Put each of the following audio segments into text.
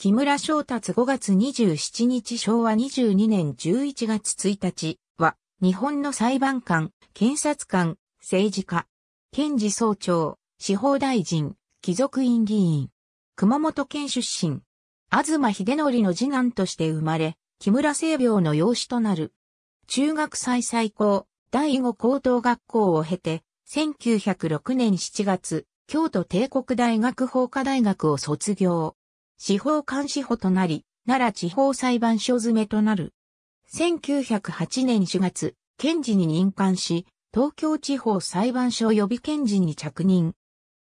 木村翔達5月27日昭和22年11月1日は、日本の裁判官、検察官、政治家、検事総長、司法大臣、貴族院議員、熊本県出身、東秀則の次男として生まれ、木村清病の養子となる。中学祭最高、第5高等学校を経て、1906年7月、京都帝国大学法科大学を卒業。司法監視法となり、奈良地方裁判所詰めとなる。1908年4月、検事に任官し、東京地方裁判所予備検事に着任。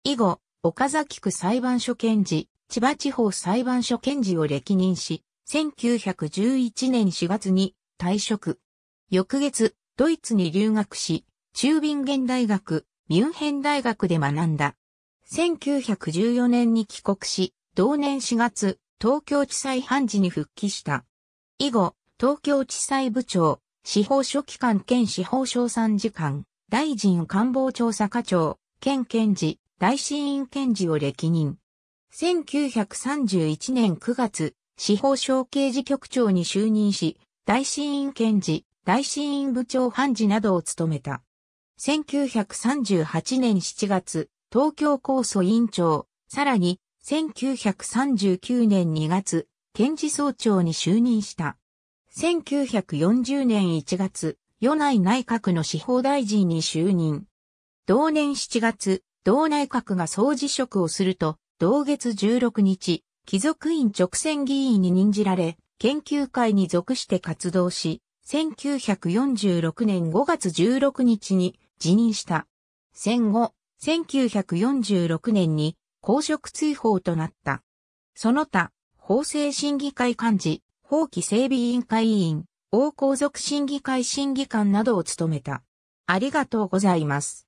以後、岡崎区裁判所検事、千葉地方裁判所検事を歴任し、1911年4月に退職。翌月、ドイツに留学し、中ビゲ大学、ミュンヘン大学で学んだ。1914年に帰国し、同年4月、東京地裁判事に復帰した。以後、東京地裁部長、司法書記官兼司法省参事官、大臣官房調査課長、兼検事、大審院検事を歴任。1931年9月、司法省刑事局長に就任し、大審院検事、大審院部長判事などを務めた。1938年7月、東京控訴委員長、さらに1939年2月、検事総長に就任した。1940年1月、与内内閣の司法大臣に就任。同年7月、同内閣が総辞職をすると、同月16日、貴族院直選議員に任じられ、研究会に属して活動し、1946年5月16日に辞任した。戦後、1946年に公職追放となった。その他、法制審議会幹事、法規整備委員会委員、王皇族審議会審議官などを務めた。ありがとうございます。